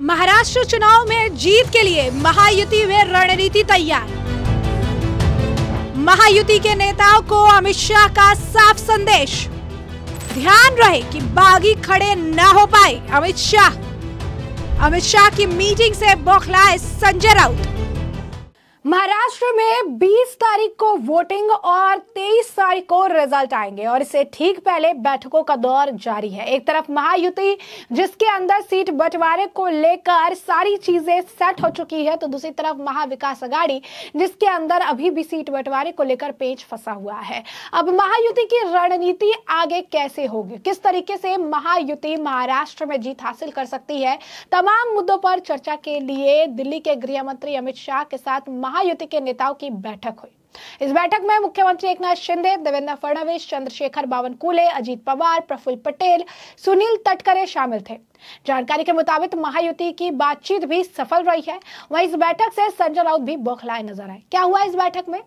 महाराष्ट्र चुनाव में जीत के लिए महायुति में रणनीति तैयार महायुति के नेताओं को अमित शाह का साफ संदेश ध्यान रहे कि बागी खड़े ना हो पाए अमित शाह अमित शाह की मीटिंग से बौखलाए संजय राउत महाराष्ट्र में 20 तारीख को वोटिंग और 23 तारीख को रिजल्ट आएंगे और इससे ठीक पहले बैठकों का दौर जारी है एक तरफ महायुति जिसके अंदर सीट बंटवारे को लेकर सारी चीजें सेट हो चुकी है तो दूसरी तरफ महाविकास अघाड़ी जिसके अंदर अभी भी सीट बंटवारे को लेकर पेच फंसा हुआ है अब महायुति की रणनीति आगे कैसे होगी किस तरीके से महायुति महाराष्ट्र में जीत हासिल कर सकती है तमाम मुद्दों पर चर्चा के लिए दिल्ली के गृह मंत्री अमित शाह के साथ महा महायुति के नेताओं की बैठक हुई इस बैठक में मुख्यमंत्री एकनाथ शिंदे देवेंद्र फडणवीस चंद्रशेखर बावनकुले अजीत पवार प्रफुल्ल पटेल सुनील तटकरे शामिल थे जानकारी के मुताबिक महायुति की बातचीत भी सफल रही है वहीं इस बैठक से संजय राउत भी बौखलाए नजर आए क्या हुआ इस बैठक में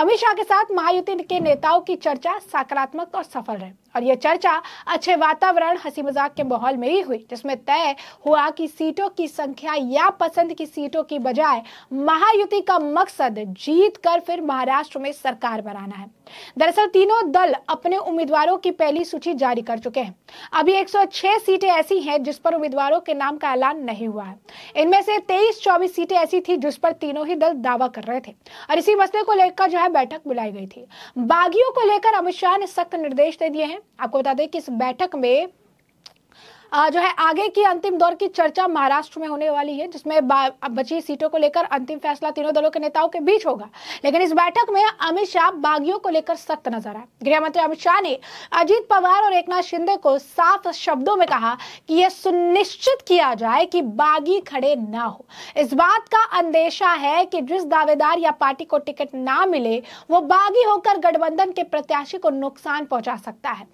अमित शाह के साथ महायुति के नेताओं की चर्चा सकारात्मक और सफल रही और यह चर्चा अच्छे वातावरण हंसी मजाक के माहौल में ही हुई जिसमें तय हुआ कि सीटों की संख्या या पसंद की सीटों की बजाय महायुति का मकसद जीत कर फिर महाराष्ट्र में सरकार बनाना है दरअसल तीनों दल अपने उम्मीदवारों की पहली सूची जारी कर चुके हैं अभी 106 सीटें ऐसी हैं जिस पर उम्मीदवारों के नाम का ऐलान नहीं हुआ है इनमें से 23-24 सीटें ऐसी थी जिस पर तीनों ही दल दावा कर रहे थे और इसी मसले को लेकर जो है बैठक बुलाई गई थी बागियों को लेकर अमित शाह ने सख्त निर्देश दे दिए हैं आपको बता दें कि इस बैठक में जो है आगे की अंतिम दौर की चर्चा महाराष्ट्र में होने वाली है जिसमें बची सीटों को लेकर अंतिम फैसला तीनों दलों के नेताओं के बीच होगा लेकिन इस बैठक में अमित शाह बागियों को लेकर सख्त नजर आए गृह मंत्री अमित शाह ने अजीत पवार और एक शिंदे को साफ शब्दों में कहा कि यह सुनिश्चित किया जाए कि बागी खड़े ना हो इस बात का अंदेशा है कि जिस दावेदार या पार्टी को टिकट ना मिले वो बागी होकर गठबंधन के प्रत्याशी को नुकसान पहुंचा सकता है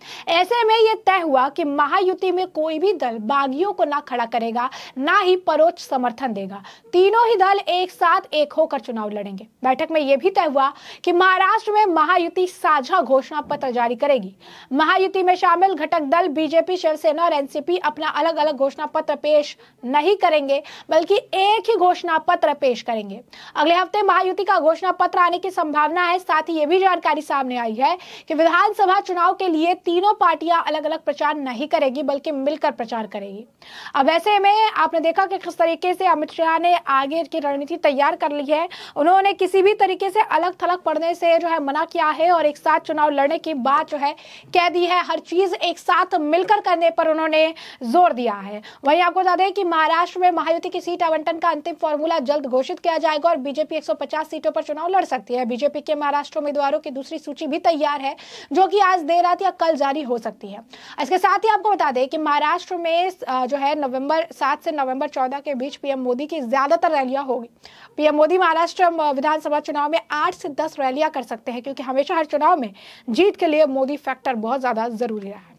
ऐसे में यह तय हुआ कि महायुति में कोई भी भी दल बागियों को ना खड़ा करेगा ना ही परोच समर्थन देगा तीनों ही दल एक साथ एक होकर चुनाव लड़ेंगे बैठक में यह भी तय हुआ कि महाराष्ट्र में महायुति साझा घोषणा पत्र जारी करेगी महायुति में शामिल घटक दल बीजेपी शिवसेना और एनसीपी अपना अलग अलग घोषणा पत्र पेश नहीं करेंगे बल्कि एक ही घोषणा पत्र पेश करेंगे अगले हफ्ते महायुति का घोषणा पत्र आने की संभावना है साथ ही यह भी जानकारी सामने आई है कि विधानसभा चुनाव के लिए तीनों पार्टियां अलग अलग प्रचार नहीं करेगी बल्कि मिलकर प्रचार करेगी अब ऐसे में आपने देखा कि किस तरीके से अमित शाह ने आगे की रणनीति तैयार कर ली है उन्होंने किसी भी तरीके से अलग थलग पड़ने से जो है मना किया है और एक साथ चुनाव लड़ने की बात जो है कह दी है हर चीज एक साथ मिलकर करने पर उन्होंने जोर दिया है वहीं आपको बता दें कि महाराष्ट्र में महायुति की सीट आवंटन का अंतिम फॉर्मूला जल्द घोषित किया जाएगा और बीजेपी एक सीटों पर चुनाव लड़ सकती है बीजेपी के महाराष्ट्र उम्मीदवारों की दूसरी सूची भी तैयार है जो कि आज देर रात या कल जारी हो सकती है इसके साथ ही आपको बता दें कि महाराष्ट्र महाराष्ट्र में जो है नवंबर सात से नवंबर चौदह के बीच पीएम मोदी की ज़्यादातर रैलियां होगी पीएम मोदी महाराष्ट्र विधानसभा चुनाव में आठ से दस रैलियां कर सकते हैं क्योंकि हमेशा हर चुनाव में जीत के लिए मोदी फैक्टर बहुत ज़्यादा ज़रूरी रहा है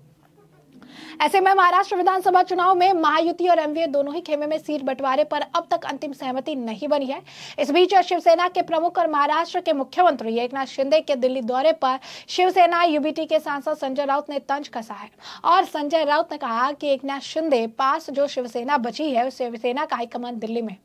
ऐसे में महाराष्ट्र विधानसभा चुनाव में महायुति और एमवीए दोनों ही खेमे में सीट बंटवारे पर अब तक अंतिम सहमति नहीं बनी है इस बीच शिवसेना के प्रमुख और महाराष्ट्र के मुख्यमंत्री एकनाथ शिंदे के दिल्ली दौरे पर शिवसेना यूबीटी के सांसद संजय राउत ने तंज कसा है और संजय राउत ने कहा कि एकनाथ शिंदे पास जो शिवसेना बची है उस शिवसेना का हाईकमान दिल्ली में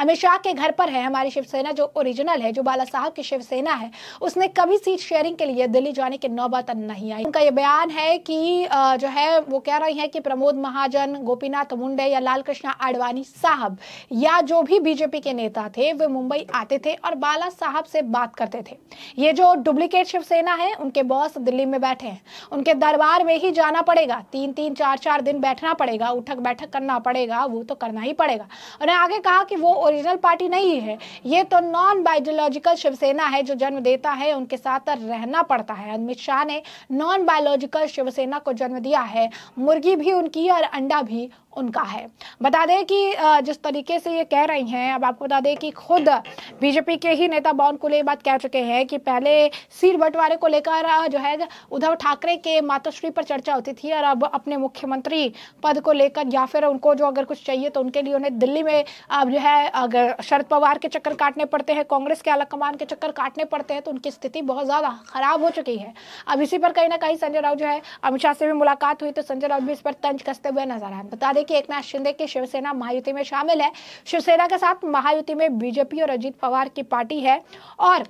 अमित शाह के घर पर है हमारी शिवसेना जो ओरिजिनल है जो बाला साहब की शिवसेना है उसने कभी सीट शेयरिंग के लिए दिल्ली जाने की नौबत नहीं आई उनका ये बयान है कि जो है वो कह रही हैं कि प्रमोद महाजन गोपीनाथ मुंडे या लाल आडवाणी साहब या जो भी बीजेपी के नेता थे वे मुंबई आते थे और बाला साहब से बात करते थे ये जो डुप्लीकेट शिवसेना है उनके बॉस दिल्ली में बैठे हैं उनके दरबार में ही जाना पड़ेगा तीन तीन चार चार दिन बैठना पड़ेगा उठक बैठक करना पड़ेगा वो तो करना ही पड़ेगा उन्होंने आगे कहा कि वो ओरिजिनल पार्टी नहीं है ये तो नॉन बायोलॉजिकल शिवसेना है जो जन्म देता है उनके साथ रहना पड़ता है अमित शाह ने नॉन बायोलॉजिकल शिवसेना को जन्म दिया है मुर्गी भी उनकी और अंडा भी उनका है बता दें कि जिस तरीके से ये कह रही हैं अब आपको बता दें कि खुद बीजेपी के ही नेता बॉन कुल ये बात कह चुके हैं कि पहले सीट बंटवारे को लेकर जो है उद्धव ठाकरे के मातोश्री पर चर्चा होती थी और अब अपने मुख्यमंत्री पद को लेकर या फिर उनको जो अगर कुछ चाहिए तो उनके लिए उन्हें दिल्ली में अब जो है अगर शरद पवार के चक्कर काटने पड़ते हैं कांग्रेस के आलाकमान के चक्कर काटने पड़ते हैं तो उनकी स्थिति बहुत ज़्यादा खराब हो चुकी है अब इसी पर कहीं ना कहीं संजय राव जो है अमित शाह से भी मुलाकात हुई तो संजय राउत भी इस पर तंज कसते हुए नजर आए बता दें कि एक नाथ शिंदे की शिवसेना महायुति में शामिल है शिवसेना के साथ महायुति में बीजेपी और अजीत पवार की पार्टी है और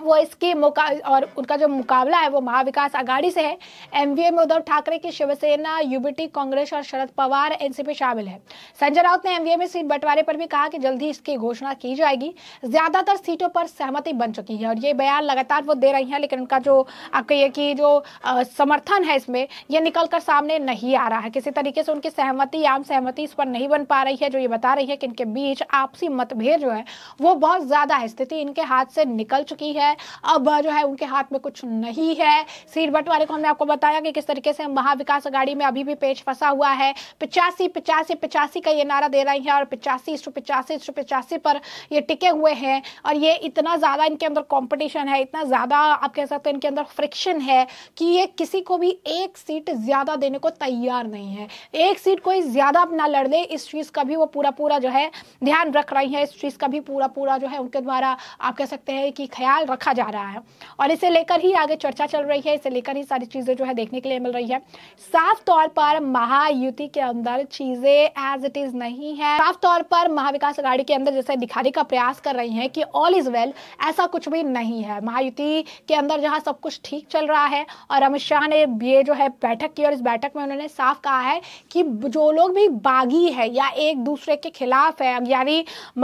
वो इसकी मुका और उनका जो मुकाबला है वो महाविकास आघाड़ी से है एमवीए में उद्धव ठाकरे की शिवसेना यूबीटी कांग्रेस और शरद पवार एनसीपी शामिल है संजय राउत ने एमवीए में सीट बंटवारे पर भी कहा कि जल्दी इसकी घोषणा की जाएगी ज्यादातर सीटों पर सहमति बन चुकी है और ये बयान लगातार वो दे रही हैं लेकिन उनका जो आप कहिए कि जो समर्थन है इसमें यह निकल कर सामने नहीं आ रहा है किसी तरीके से उनकी सहमति आम सहमति इस पर नहीं बन पा रही है जो ये बता रही है कि इनके बीच आपसी मतभेद जो है वो बहुत ज्यादा है स्थिति इनके हाथ से निकल चुकी है है अब जो है उनके हाथ में कुछ नहीं है सीट बंटवारे को हमने आपको बताया कि किस तरीके से महाविकास अघाड़ी में अभी भी पेच फंसा हुआ है पिचासी पिचासी पिचासी का ये नारा दे रही है और पिचासी इस पिचासी इस पिचासी पर ये टिके हुए हैं और ये इतना ज़्यादा इनके अंदर कॉम्पिटिशन है इतना ज़्यादा आप कह सकते हैं इनके अंदर फ्रिक्शन है कि ये किसी को भी एक सीट ज़्यादा देने को तैयार नहीं है एक सीट कोई ज़्यादा अपना लड़ ले इस चीज़ का भी वो पूरा पूरा जो है ध्यान रख रही है इस चीज़ का भी पूरा पूरा जो है उनके द्वारा आप कह सकते हैं कि ख्याल रखा जा रहा है और इसे लेकर ही आगे चर्चा चल रही है इसे लेकर ही सारी चीज़ें जो है देखने के लिए मिल रही है साफ तौर पर महायुति के अंदर चीज़ें एज इट इज़ नहीं है साफ तौर पर महाविकास अघाड़ी के अंदर जैसे दिखाने का प्रयास कर रही है कि ऑल इज़ वेल ऐसा कुछ भी नहीं है महायुति के अंदर जहां सब कुछ ठीक चल रहा है और अमित शाह ने ये जो है बैठक की और इस बैठक में उन्होंने साफ कहा है कि जो लोग भी बागी है या एक दूसरे के खिलाफ है यानी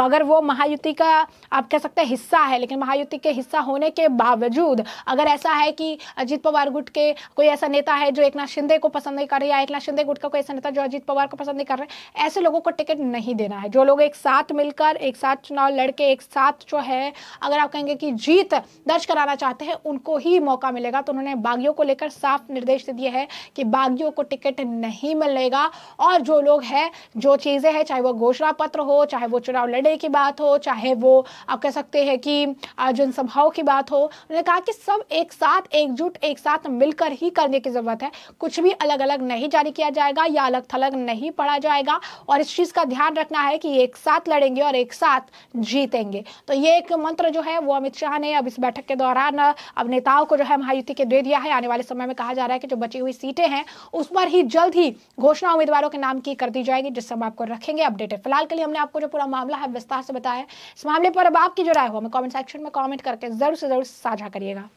मगर वो महायुति का आप कह सकते हैं हिस्सा है लेकिन महायुति के हिस्सा ऐसा होने के बावजूद अगर ऐसा है कि अजीत पवार गुट के कोई ऐसा नेता है जो एक शिंदे को पसंद नहीं कर रहे या एक शिंदे गुट का कोई ऐसा नेता जो अजीत पवार को पसंद नहीं कर रहे ऐसे लोगों को टिकट नहीं देना है जो लोग एक साथ मिलकर एक साथ चुनाव लड़के एक साथ जो है अगर आप कहेंगे कि जीत दर्ज कराना चाहते हैं उनको ही मौका मिलेगा तो उन्होंने बागियों को लेकर साफ निर्देश दे दिए हैं कि बागियों को टिकट नहीं मिलेगा और जो लोग हैं जो चीज़ें हैं चाहे वो घोषणा पत्र हो चाहे वो चुनाव लड़ने की बात हो चाहे वो आप कह सकते हैं कि जनसभाओं गौरव की बात हो उन्होंने कहा कि सब एक साथ एकजुट एक साथ मिलकर ही करने की ज़रूरत है कुछ भी अलग अलग नहीं जारी किया जाएगा या अलग थलग नहीं पढ़ा जाएगा और इस चीज़ का ध्यान रखना है कि एक साथ लड़ेंगे और एक साथ जीतेंगे तो ये एक मंत्र जो है वो अमित शाह ने अब इस बैठक के दौरान अब नेताओं को जो है महायुति के दे दिया है आने वाले समय में कहा जा रहा है कि जो बची हुई सीटें हैं उस पर ही जल्द ही घोषणा उम्मीदवारों के नाम की कर दी जाएगी जिससे हम आपको रखेंगे अपडेटेड फिलहाल के लिए हमने आपको जो पूरा मामला है विस्तार से बताया इस मामले पर अब आपकी जो राय हो हमें कॉमेंट सेक्शन में कॉमेंट करके ज़रूर से ज़रूर साझा करिएगा